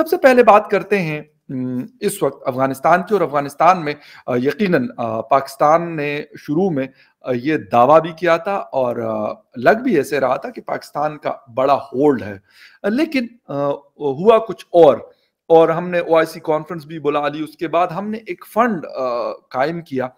सबसे पहले बात करते हैं इस वक्त अफगानिस्तान की और अफगानिस्तान में यकीनन पाकिस्तान ने शुरू में ये दावा भी किया था और लग भी ऐसे रहा था कि पाकिस्तान का बड़ा होल्ड है लेकिन हुआ कुछ और और हमने ओ कॉन्फ्रेंस भी बुला ली उसके बाद हमने एक फंड कायम किया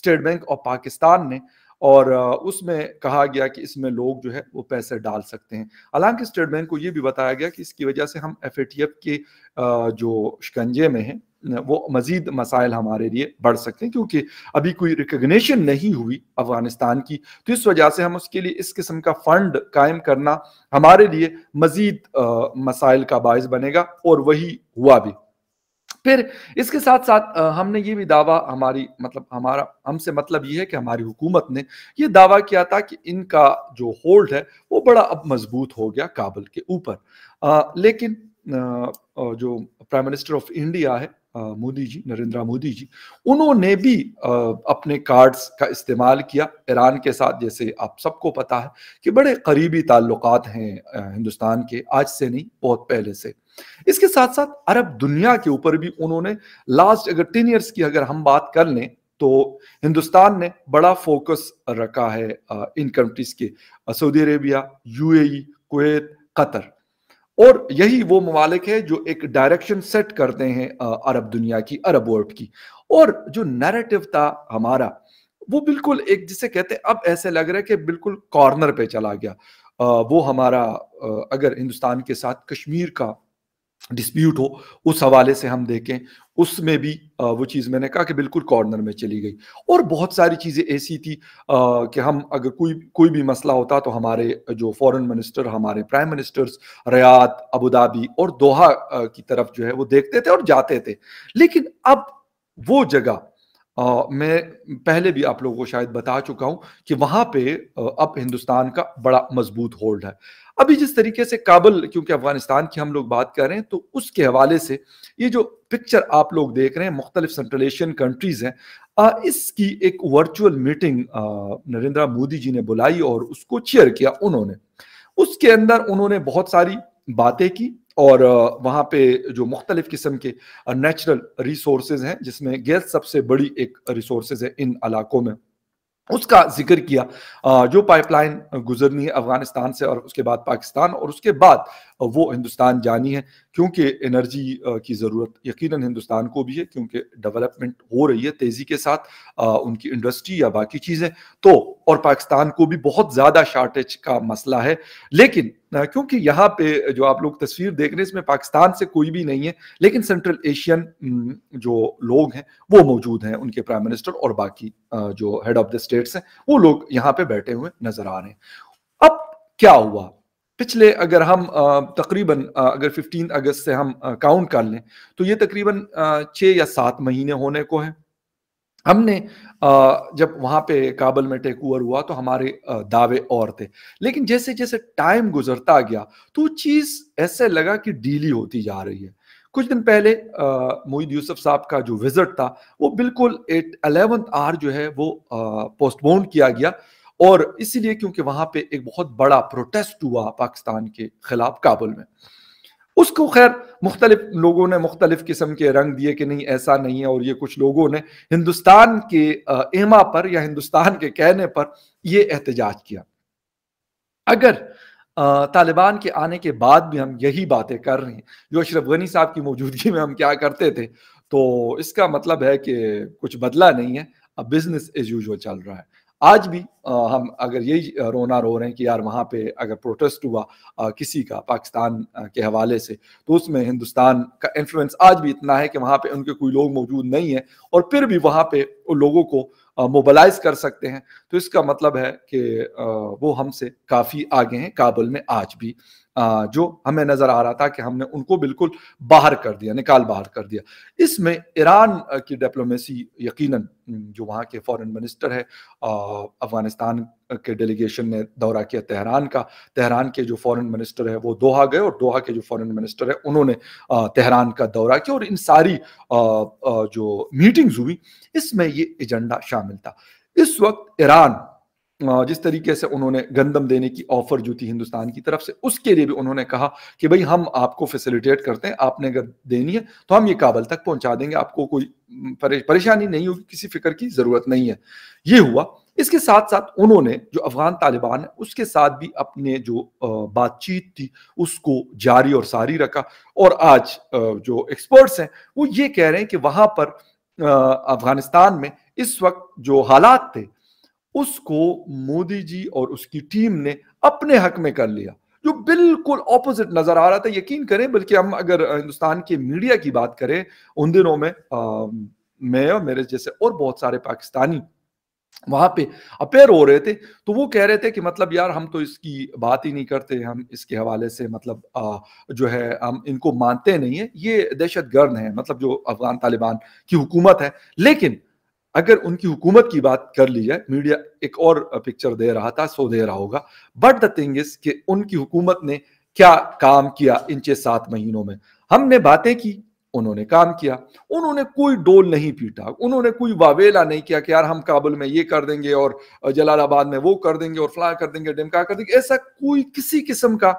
स्टेट बैंक ऑफ पाकिस्तान ने और उसमें कहा गया कि इसमें लोग जो है वो पैसे डाल सकते हैं हालांकि स्टेट बैंक को ये भी बताया गया कि इसकी वजह से हम एफ के जो शिकंजे में हैं वो मजीद मसाइल हमारे लिए बढ़ सकते हैं क्योंकि अभी कोई रिकग्निशन नहीं हुई अफगानिस्तान की तो इस वजह से हम उसके लिए इस किस्म का फंड कायम करना हमारे लिए मजीद मसाइल का बायस बनेगा और वही हुआ भी फिर इसके साथ साथ हमने ये भी दावा हमारी मतलब हमारा हमसे मतलब ये है कि हमारी हुकूमत ने ये दावा किया था कि इनका जो होल्ड है वो बड़ा अब मजबूत हो गया काबुल के ऊपर लेकिन जो प्राइम मिनिस्टर ऑफ इंडिया है मोदी जी नरेंद्र मोदी जी उन्होंने भी अपने कार्ड्स का इस्तेमाल किया ईरान के साथ जैसे आप सबको पता है कि बड़े करीबी ताल्लुकात हैं हिंदुस्तान के आज से नहीं बहुत पहले से इसके साथ साथ अरब दुनिया के ऊपर भी उन्होंने लास्ट अगर टेन ईयर्स की अगर हम बात कर लें तो हिंदुस्तान ने बड़ा फोकस रखा है इन कंट्रीज के Saudi Arabia UAE Kuwait Qatar और यही वो ममालिक है जो एक डायरेक्शन सेट करते हैं अरब दुनिया की अरब वर्ल्ड की और जो नैरेटिव था हमारा वो बिल्कुल एक जिसे कहते हैं अब ऐसे लग रहा है कि बिल्कुल कॉर्नर पे चला गया आ, वो हमारा अगर हिंदुस्तान के साथ कश्मीर का डिस्प्यूट हो उस हवाले से हम देखें उसमें भी वो चीज़ मैंने कहा कि बिल्कुल कॉर्नर में चली गई और बहुत सारी चीज़ें ऐसी थी कि हम अगर कोई कोई भी मसला होता तो हमारे जो फॉरेन मिनिस्टर हमारे प्राइम मिनिस्टर्स रियाद अबूधाबी और दोहा की तरफ जो है वो देखते थे और जाते थे लेकिन अब वो जगह आ, मैं पहले भी आप लोगों को शायद बता चुका हूं कि वहां पे अब हिंदुस्तान का बड़ा मजबूत होल्ड है अभी जिस तरीके से काबुल क्योंकि अफगानिस्तान की हम लोग बात कर रहे हैं तो उसके हवाले से ये जो पिक्चर आप लोग देख रहे हैं मुख्तलिफ सेंट्रल एशियन कंट्रीज हैं इसकी एक वर्चुअल मीटिंग नरेंद्र मोदी जी ने बुलाई और उसको चेयर किया उन्होंने उसके अंदर उन्होंने बहुत सारी बातें की और वहाँ पे जो मुख्तलिफ किस्म के नेचुरल रिसोर्स हैं जिसमें गैस सबसे बड़ी एक रिसोर्स है इन इलाकों में उसका जिक्र किया जो पाइपलाइन गुजरनी है अफगानिस्तान से और उसके बाद पाकिस्तान और उसके बाद वो हिंदुस्तान जानी है क्योंकि एनर्जी की ज़रूरत यकीनन हिंदुस्तान को भी है क्योंकि डेवलपमेंट हो रही है तेज़ी के साथ उनकी इंडस्ट्री या बाकी चीज़ें तो और पाकिस्तान को भी बहुत ज़्यादा शार्टेज का मसला है लेकिन क्योंकि यहाँ पे जो आप लोग तस्वीर देख रहे हैं इसमें पाकिस्तान से कोई भी नहीं है लेकिन सेंट्रल एशियन जो लोग हैं वो मौजूद हैं उनके प्राइम मिनिस्टर और बाकी जो हेड ऑफ द स्टेट्स हैं वो लोग यहाँ पे बैठे हुए नजर आ रहे हैं अब क्या हुआ पिछले अगर हम तकरीबन अगर 15 अगस्त से हम काउंट कर लें तो ये तकरीबन छः या सात महीने होने को है हमने जब वहाँ पे काबल में टेक ओवर हुआ तो हमारे दावे और थे लेकिन जैसे जैसे टाइम गुजरता गया तो चीज़ ऐसे लगा कि डीली होती जा रही है कुछ दिन पहले मोहिद यूसुफ साहब का जो विजिट था वो बिल्कुल एट अलेवंथ आर जो है वो पोस्टपोन किया गया और इसीलिए क्योंकि वहां पे एक बहुत बड़ा प्रोटेस्ट हुआ पाकिस्तान के खिलाफ काबुल में उसको खैर मुख्तलिफ लोगों ने मुख्तलिफ किस्म के रंग दिए कि नहीं ऐसा नहीं है और ये कुछ लोगों ने हिंदुस्तान के एमा पर या हिंदुस्तान के कहने पर यह एहतजाज किया अगर तालिबान के आने के बाद भी हम यही बातें कर रहे हैं जो अशरफ गनी साहब की मौजूदगी में हम क्या करते थे तो इसका मतलब है कि कुछ बदला नहीं है अब बिजनेस एज यूजल चल रहा है आज भी आ, हम अगर यही रोना रो रहे हैं कि यार वहाँ पे अगर प्रोटेस्ट हुआ आ, किसी का पाकिस्तान के हवाले से तो उसमें हिंदुस्तान का इन्फ्लुएंस आज भी इतना है कि वहाँ पे उनके कोई लोग मौजूद नहीं है और फिर भी वहाँ पे उन लोगों को मोबालाइज कर सकते हैं तो इसका मतलब है कि वो हमसे काफ़ी आगे हैं काबुल में आज भी जो हमें नजर आ रहा था कि हमने उनको बिल्कुल बाहर कर दिया निकाल बाहर कर दिया इसमें ईरान की डिप्लोमेसी यकीनन जो वहाँ के फॉरेन मिनिस्टर है अफगानिस्तान के डेलीगेशन ने दौरा किया तेहरान का तेहरान के जो फॉरेन मिनिस्टर है वो दोहा गए और दोहा के जो फॉरेन मिनिस्टर है उन्होंने तेहरान का दौरा किया और इन सारी जो मीटिंग्स हुई इसमें ये एजेंडा शामिल था इस वक्त ईरान जिस तरीके से उन्होंने गंदम देने की ऑफर जो थी हिंदुस्तान की तरफ से उसके लिए भी उन्होंने कहा कि भाई हम आपको फैसिलिटेट करते हैं आपने अगर देनी है तो हम ये काबल तक पहुंचा देंगे आपको कोई परेशानी नहीं होगी किसी फिक्र की जरूरत नहीं है ये हुआ इसके साथ साथ उन्होंने जो अफगान तालिबान है उसके साथ भी अपने जो बातचीत थी उसको जारी और सारी रखा और आज जो एक्सपर्ट्स हैं वो ये कह रहे हैं कि वहां पर अफगानिस्तान में इस वक्त जो हालात थे उसको मोदी जी और उसकी टीम ने अपने हक में कर लिया जो बिल्कुल ऑपोजिट नजर आ रहा था यकीन करें बल्कि हम अगर हिंदुस्तान के मीडिया की बात करें उन दिनों में आ, मैं और मेरे जैसे और बहुत सारे पाकिस्तानी वहां पे अपेयर हो रहे थे तो वो कह रहे थे कि मतलब यार हम तो इसकी बात ही नहीं करते हम इसके हवाले से मतलब आ, जो है हम इनको मानते नहीं है ये दहशत गर्द है मतलब जो अफगान तालिबान की हुकूमत है लेकिन अगर उनकी हुकूमत की बात कर ली जाए मीडिया एक और पिक्चर दे रहा था सो दे रहा होगा बट द थिंग इज कि उनकी हुकूमत ने क्या काम किया इन छह सात महीनों में हमने बातें की उन्होंने काम किया उन्होंने कोई डोल नहीं पीटा उन्होंने कोई वावेला नहीं किया कि यार हम काबुल में ये कर देंगे और जलालाबाद में वो कर देंगे और फ्ला कर देंगे डिमका कर देंगे ऐसा कोई किसी किस्म का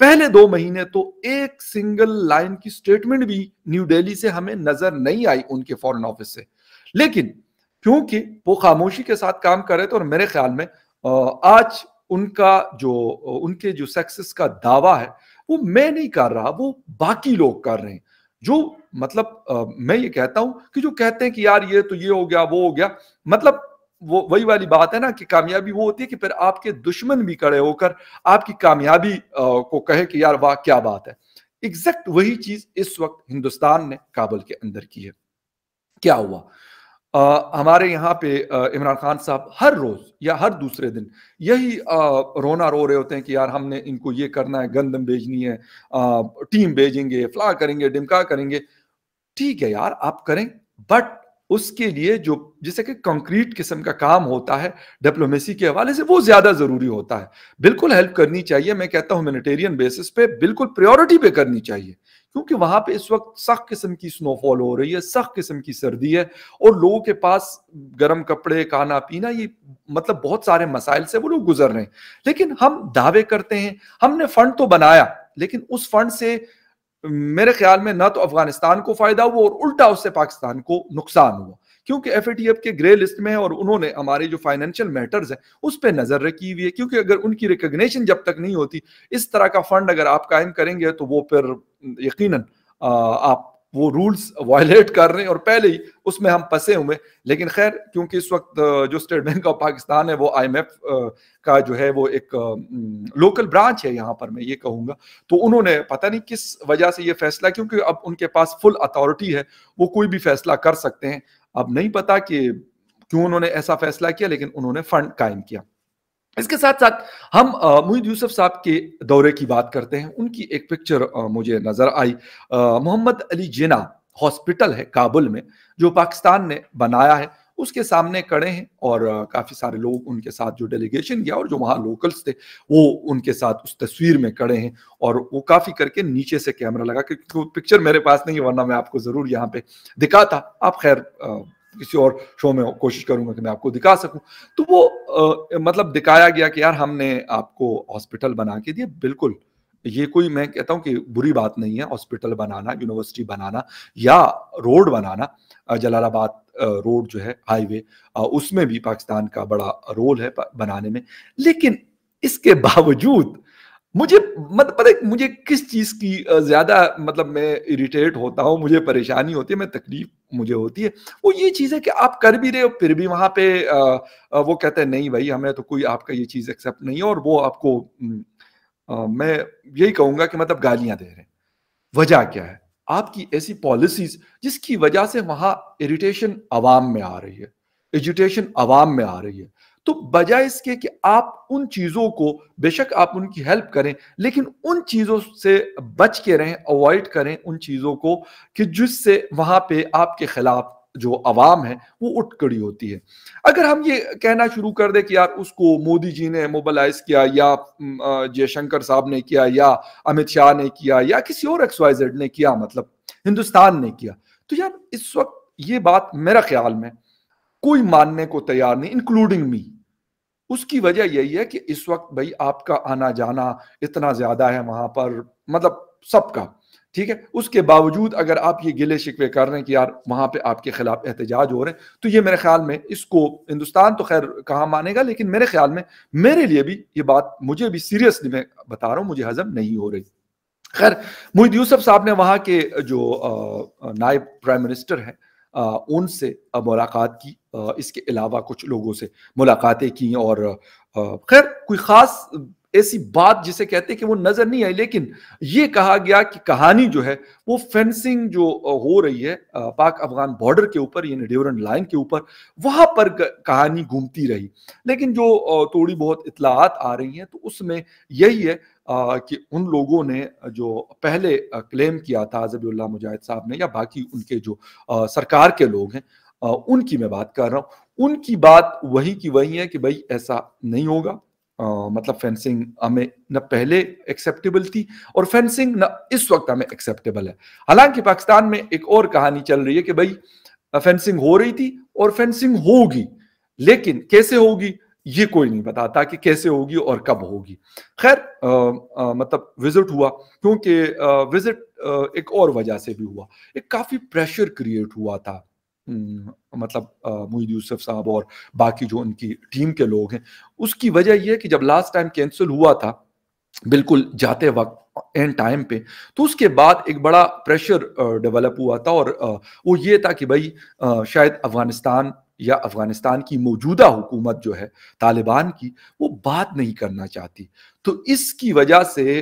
पहले दो महीने तो एक सिंगल लाइन की स्टेटमेंट भी न्यू दिल्ली से हमें नजर नहीं आई उनके फॉरेन ऑफिस से लेकिन क्योंकि वो खामोशी के साथ काम कर रहे थे और मेरे ख्याल में आज उनका जो उनके जो सक्सेस का दावा है वो मैं नहीं कर रहा वो बाकी लोग कर रहे हैं जो मतलब आ, मैं ये कहता हूं कि जो कहते हैं कि यार ये तो ये हो गया वो हो गया मतलब वो वही वाली बात है ना कि कामयाबी वो होती है कि फिर आपके दुश्मन भी खड़े होकर आपकी कामयाबी को कहे कि यार वाह क्या बात है एग्जैक्ट वही चीज इस वक्त हिंदुस्तान ने काबुल के अंदर की है क्या हुआ आ, हमारे यहाँ पे इमरान खान साहब हर रोज या हर दूसरे दिन यही आ, रोना रो रहे होते हैं कि यार हमने इनको ये करना है गंदम भेजनी है आ, टीम भेजेंगे फ्ला करेंगे डिमका करेंगे ठीक है यार आप करें बट उसके लिए जो जैसे कि कंक्रीट किस्म का काम होता है डिप्लोमेसी के हवाले से वो ज्यादा जरूरी होता है बिल्कुल हेल्प करनी चाहिए मैं कहता हूँ ह्यूमेटेरियन बेसिस पे बिल्कुल प्रायोरिटी पे करनी चाहिए क्योंकि वहां पे इस वक्त सख्त किस्म की स्नोफॉल हो रही है सख्त किस्म की सर्दी है और लोगों के पास गर्म कपड़े खाना पीना ये मतलब बहुत सारे मसाइल से वो लोग गुजर रहे हैं लेकिन हम दावे करते हैं हमने फंड तो बनाया लेकिन उस फंड से मेरे ख्याल में ना तो अफगानिस्तान को फायदा हुआ और उल्टा उससे पाकिस्तान को नुकसान हुआ क्योंकि एफ के ग्रे लिस्ट में है और उन्होंने हमारे जो फाइनेंशियल मैटर्स हैं उस पर नजर रखी हुई है क्योंकि अगर उनकी रिकोगशन जब तक नहीं होती इस तरह का फंड अगर आप कायम करेंगे तो वो फिर यकीन आप वो रूल्स वायलेट कर रहे हैं और पहले ही उसमें हम फंसे हुए लेकिन खैर क्योंकि इस वक्त जो स्टेट बैंक ऑफ पाकिस्तान है वो आईएमएफ का जो है वो एक लोकल ब्रांच है यहाँ पर मैं ये कहूँगा तो उन्होंने पता नहीं किस वजह से ये फैसला क्योंकि अब उनके पास फुल अथॉरिटी है वो कोई भी फैसला कर सकते हैं अब नहीं पता कि क्यों उन्होंने ऐसा फैसला किया लेकिन उन्होंने फंड कायम किया इसके साथ साथ हम मुहिद यूसुफ साहब के दौरे की बात करते हैं उनकी एक पिक्चर मुझे नजर आई मोहम्मद अली जिना हॉस्पिटल है काबुल में जो पाकिस्तान ने बनाया है उसके सामने खड़े हैं और काफी सारे लोग उनके साथ जो डेलीगेशन गया और जो वहाँ लोकल्स थे वो उनके साथ उस तस्वीर में खड़े हैं और वो काफी करके नीचे से कैमरा लगा क्योंकि वो पिक्चर मेरे पास नहीं है वरना मैं आपको जरूर यहाँ पे दिखाता आप खैर किसी और शो में कोशिश करूंगा कि मैं आपको दिखा सकूं तो वो आ, मतलब दिखाया गया कि यार हमने आपको हॉस्पिटल बना के दिया बिल्कुल ये कोई मैं कहता हूँ कि बुरी बात नहीं है हॉस्पिटल बनाना यूनिवर्सिटी बनाना या रोड बनाना जलालाबाद रोड जो है हाईवे उसमें भी पाकिस्तान का बड़ा रोल है बनाने में लेकिन इसके बावजूद मुझे मत पता मुझे किस चीज़ की ज़्यादा मतलब मैं इरिटेट होता हूँ मुझे परेशानी होती है मैं तकलीफ मुझे होती है वो ये चीज़ है कि आप कर भी रहे हो फिर भी वहाँ पे वो कहते हैं नहीं भाई हमें तो कोई आपका ये चीज़ एक्सेप्ट नहीं है और वो आपको मैं यही कहूंगा कि मतलब गालियां दे रहे हैं वजह क्या है आपकी ऐसी पॉलिसीज जिसकी वजह से वहां इरिटेशन आवाम में आ रही है एजुटेशन आवाम में आ रही है तो बजाय इसके कि आप उन चीज़ों को बेशक आप उनकी हेल्प करें लेकिन उन चीज़ों से बच के रहें अवॉइड करें उन चीज़ों को कि जिससे वहां पे आपके खिलाफ जो आवाम है वो उठ कड़ी होती है अगर हम ये कहना शुरू कर दे कि यार उसको मोदी जी ने मोबालाइज किया या जयशंकर साहब ने किया या अमित शाह ने किया या किसी और एक्सवाइजेड ने किया मतलब हिंदुस्तान ने किया तो यार इस वक्त ये बात मेरा ख्याल में कोई मानने को तैयार नहीं इंक्लूडिंग मी उसकी वजह यही है कि इस वक्त भाई आपका आना जाना इतना ज्यादा है वहां पर मतलब सबका ठीक है उसके बावजूद अगर आप ये गिले शिकवे कर रहे हैं कि यार वहां पे आपके खिलाफ एहतजाज हो रहे हैं तो ये मेरे ख्याल में इसको हिंदुस्तान तो खैर कहाँ मानेगा लेकिन मेरे ख्याल में मेरे लिए भी ये बात मुझे भी सीरियसली मैं बता रहा हूँ मुझे हजम नहीं हो रही खैर मुहिद यूसफ साहब ने वहां के जो नायब प्राइम मिनिस्टर है उनसे मुलाकात की इसके अलावा कुछ लोगों से मुलाकातें की और खैर कोई ख़ास ऐसी बात जिसे कहते हैं कि वो नजर नहीं आई लेकिन ये कहा गया कि कहानी जो है वो फेंसिंग जो हो रही है पाक अफगान बॉर्डर के ऊपर यानी ड्यूरन लाइन के ऊपर वहां पर कहानी घूमती रही लेकिन जो थोड़ी बहुत इतलाहत आ रही हैं तो उसमें यही है कि उन लोगों ने जो पहले क्लेम किया था जबील्ला मुजाहिद साहब ने या बाकी उनके जो सरकार के लोग हैं उनकी मैं बात कर रहा हूँ उनकी बात वही की वही है कि भाई ऐसा नहीं होगा मतलब फेंसिंग हमें न पहले एक्सेप्टेबल थी और फेंसिंग न इस वक्त हमें एक्सेप्टेबल है हालांकि पाकिस्तान में एक और कहानी चल रही है कि भाई फेंसिंग हो रही थी और फेंसिंग होगी लेकिन कैसे होगी ये कोई नहीं बताता कि कैसे होगी और कब होगी खैर मतलब विजिट हुआ क्योंकि विजिट एक और वजह से भी हुआ एक काफी प्रेशर क्रिएट हुआ था हम्म, मतलब मुहीद यूसुफ साहब और बाकी जो उनकी टीम के लोग हैं उसकी वजह यह है कि जब लास्ट टाइम कैंसिल हुआ था बिल्कुल जाते वक्त एंड टाइम पे तो उसके बाद एक बड़ा प्रेशर डेवलप हुआ था और वो ये था कि भाई शायद अफगानिस्तान या अफगानिस्तान की मौजूदा हुकूमत जो है तालिबान की वो बात नहीं करना चाहती तो इसकी वजह से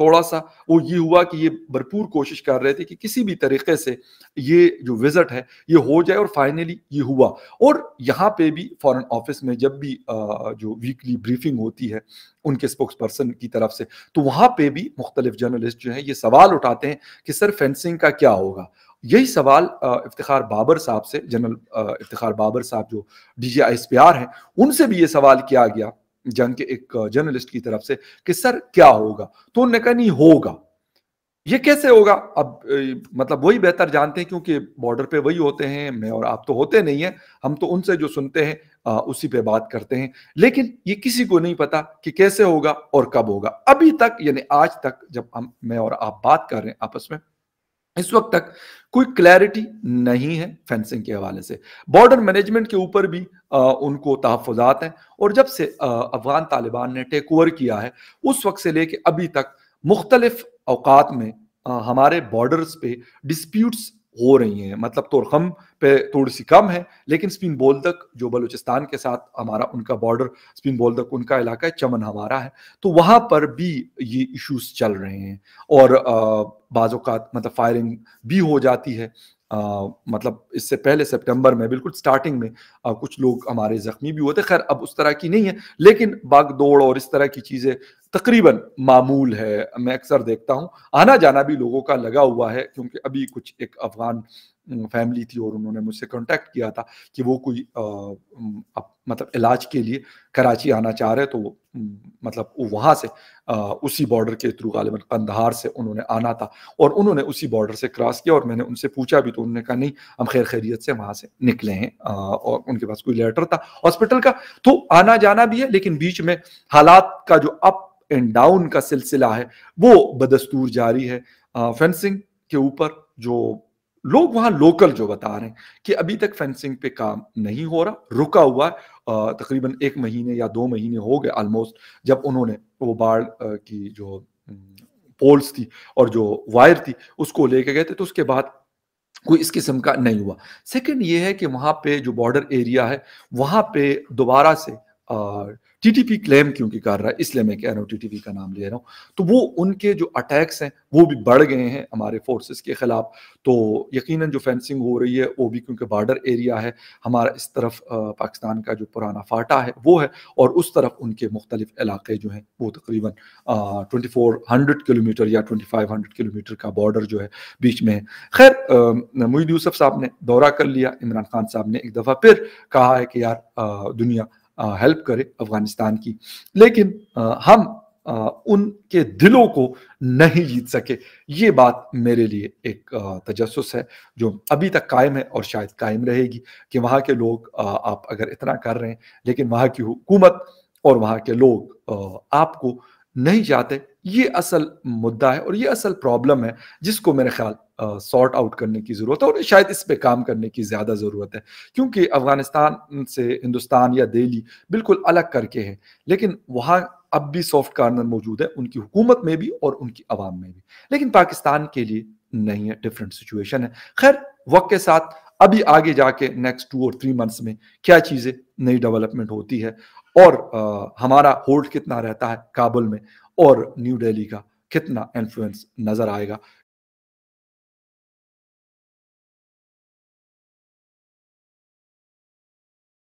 थोड़ा सा वो ये हुआ कि ये भरपूर कोशिश कर रहे थे कि किसी भी तरीके से ये जो विज़िट है ये हो जाए और फाइनली ये हुआ और यहाँ पे भी फॉरेन ऑफिस में जब भी जो वीकली ब्रीफिंग होती है उनके स्पोक्स पर्सन की तरफ से तो वहाँ पे भी मुख्तलिफ जर्नलिस्ट जो है ये सवाल उठाते हैं कि सर फेंसिंग का क्या होगा यही सवाल इफ्तार बाबर साहब से जनरल इफ्तार बाबर साहब जो D G S P R हैं उनसे भी ये सवाल किया गया जंग के एक जर्नलिस्ट की तरफ से कि सर क्या होगा तो उन्होंने कहा नहीं होगा ये कैसे होगा अब मतलब वही बेहतर जानते हैं क्योंकि बॉर्डर पे वही होते हैं मैं और आप तो होते नहीं हैं हम तो उनसे जो सुनते हैं आ, उसी पे बात करते हैं लेकिन ये किसी को नहीं पता कि कैसे होगा और कब होगा अभी तक यानी आज तक जब हम मैं और आप बात कर रहे हैं आपस में इस वक्त तक कोई क्लैरिटी नहीं है फेंसिंग के हवाले से बॉर्डर मैनेजमेंट के ऊपर भी आ, उनको तहफात हैं और जब से अफगान तालिबान ने टेक ओवर किया है उस वक्त से लेके अभी तक मुख्तलिफ अवकात में आ, हमारे बॉर्डर्स पे डिस्प्यूट्स हो रही हैं मतलब तोरखम पे थोड़ी सी कम है लेकिन स्पिन बोलदक जो बलूचिस्तान के साथ हमारा उनका बॉर्डर स्पिन बोलदक उनका इलाका है चमन हमारा है तो वहाँ पर भी ये इश्यूज चल रहे हैं और बाज़ात मतलब फायरिंग भी हो जाती है आ, मतलब इससे पहले सितंबर में बिल्कुल स्टार्टिंग में आ, कुछ लोग हमारे ज़ख्मी भी हुए थे खैर अब उस तरह की नहीं है लेकिन बागदौड़ और इस तरह की चीज़ें तकरीबन मामूल है मैं अक्सर देखता हूँ आना जाना भी लोगों का लगा हुआ है क्योंकि अभी कुछ एक अफगान फैमिली थी और उन्होंने मुझसे कांटेक्ट किया था कि वो कोई मतलब इलाज के लिए कराची आना चाह रहे तो मतलब वहाँ से आ, उसी बॉर्डर के थ्रू गालिबा कंधार से उन्होंने आना था और उन्होंने उसी बॉर्डर से क्रॉस किया और मैंने उनसे पूछा भी तो उन्होंने कहा नहीं हम खैर खैरियत से वहाँ से निकले हैं आ, और उनके पास कोई लेटर था हॉस्पिटल का तो आना जाना भी है लेकिन बीच में हालात का जो अप एंड डाउन का सिलसिला है वो बदस्तूर जारी है फेंसिंग के ऊपर जो लोग वहां लोकल जो बता रहे हैं कि अभी तक फेंसिंग पे काम नहीं हो रहा रुका हुआ है तकरीबन एक महीने या दो महीने हो गए ऑलमोस्ट जब उन्होंने वो बाढ़ की जो पोल्स थी और जो वायर थी उसको लेके गए थे तो उसके बाद कोई इस किस्म का नहीं हुआ सेकंड ये है कि वहां पे जो बॉर्डर एरिया है वहाँ पे दोबारा से पी क्लेम क्योंकि कर रहा है इसलिए मैं कह रहा हूँ पी का नाम ले रहा हूँ तो वो उनके जो अटैक्स हैं वो भी बढ़ गए हैं हमारे फोर्सेस के खिलाफ तो यकीनन जो फेंसिंग हो रही है वो भी क्योंकि बॉर्डर एरिया है हमारा इस तरफ पाकिस्तान का जो पुराना फाटा है वो है और उस तरफ उनके मुख्तलिफ इलाके जो हैं वो तकरीबन ट्वेंटी फोर हंड्रेड किलोमीटर या ट्वेंटी फाइव हंड्रेड किलोमीटर का बॉर्डर जो है बीच में है खैर मुईद यूसफ साहब ने दौरा कर लिया इमरान खान साहब ने एक दफ़ा फिर कहा है कि यार दुनिया हेल्प करे अफगानिस्तान की लेकिन हम उनके दिलों को नहीं जीत सके ये बात मेरे लिए एक तजस है जो अभी तक कायम है और शायद कायम रहेगी कि वहाँ के लोग आप अगर इतना कर रहे हैं लेकिन वहाँ की हुकूमत और वहाँ के लोग आपको नहीं चाहते ये असल मुद्दा है और ये असल प्रॉब्लम है जिसको मेरे ख्याल सॉर्ट आउट करने की ज़रूरत है और शायद इस पे काम करने की ज़्यादा ज़रूरत है क्योंकि अफगानिस्तान से हिंदुस्तान या दिल्ली बिल्कुल अलग करके है लेकिन वहाँ अब भी सॉफ्ट कार्नर मौजूद है उनकी हुकूमत में भी और उनकी आवाम में भी लेकिन पाकिस्तान के लिए नहीं है डिफरेंट सिचुएशन है खैर वक्त के साथ अभी आगे जाके नेक्स्ट टू और थ्री मंथ्स में क्या चीज़ें नई डेवलपमेंट होती है और आ, हमारा होल्ड कितना रहता है काबुल में और न्यू दिल्ली का कितना इन्फ्लुएंस नज़र आएगा